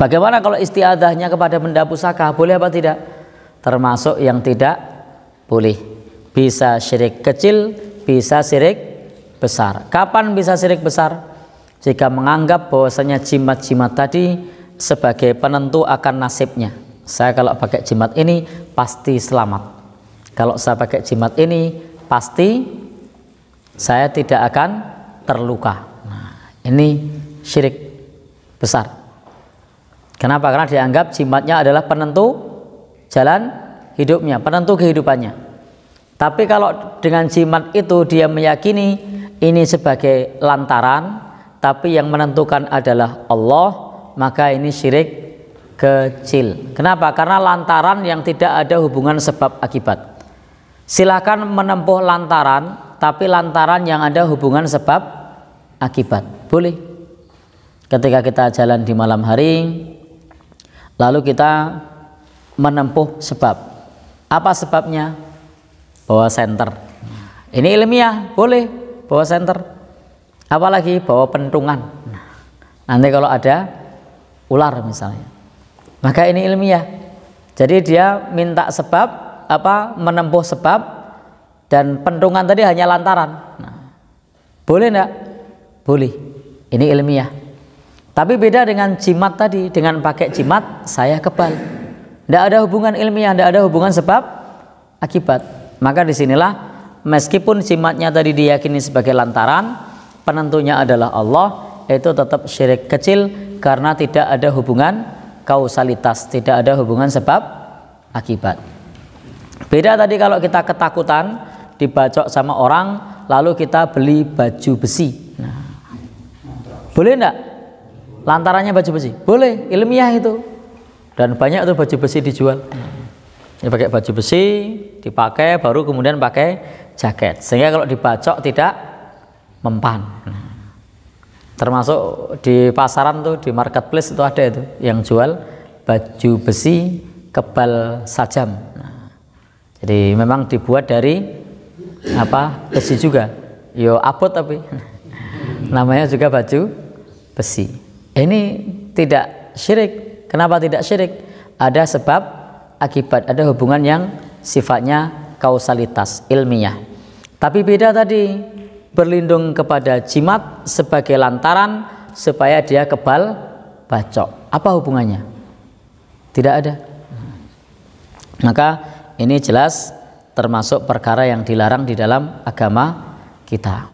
Bagaimana kalau istiadahnya kepada benda pusaka? Boleh apa tidak? Termasuk yang tidak boleh. Bisa syirik kecil, bisa syirik besar. Kapan bisa syirik besar? Jika menganggap bahwasanya jimat-jimat tadi sebagai penentu akan nasibnya. Saya kalau pakai jimat ini pasti selamat. Kalau saya pakai jimat ini pasti saya tidak akan terluka. Nah, ini syirik besar. Kenapa? Karena dianggap jimatnya adalah penentu jalan hidupnya, penentu kehidupannya. Tapi kalau dengan jimat itu dia meyakini ini sebagai lantaran, tapi yang menentukan adalah Allah, maka ini syirik kecil. Kenapa? Karena lantaran yang tidak ada hubungan sebab akibat. Silahkan menempuh lantaran, tapi lantaran yang ada hubungan sebab akibat. Boleh. Ketika kita jalan di malam hari, lalu kita menempuh sebab apa sebabnya bawa senter ini ilmiah boleh bawa senter apalagi bawa pentungan nanti kalau ada ular misalnya maka ini ilmiah jadi dia minta sebab apa menempuh sebab dan pentungan tadi hanya lantaran nah, boleh enggak boleh ini ilmiah tapi beda dengan jimat tadi, dengan pakai jimat saya kebal. Tidak ada hubungan ilmiah, tidak ada hubungan sebab akibat. Maka disinilah meskipun jimatnya tadi diyakini sebagai lantaran, penentunya adalah Allah, itu tetap syirik kecil karena tidak ada hubungan kausalitas, tidak ada hubungan sebab akibat. Beda tadi kalau kita ketakutan dibacok sama orang, lalu kita beli baju besi. Nah, boleh enggak? lantarannya baju besi boleh ilmiah itu dan banyak tuh baju besi dijual Ini pakai baju besi dipakai baru kemudian pakai jaket sehingga kalau dibacok tidak mempan termasuk di pasaran tuh di marketplace itu ada itu yang jual baju besi kebal sajam jadi memang dibuat dari apa besi juga yo apot tapi namanya juga baju besi ini tidak syirik. Kenapa tidak syirik? Ada sebab akibat, ada hubungan yang sifatnya kausalitas ilmiah. Tapi beda tadi berlindung kepada jimat sebagai lantaran supaya dia kebal bacok. Apa hubungannya? Tidak ada. Maka ini jelas termasuk perkara yang dilarang di dalam agama kita.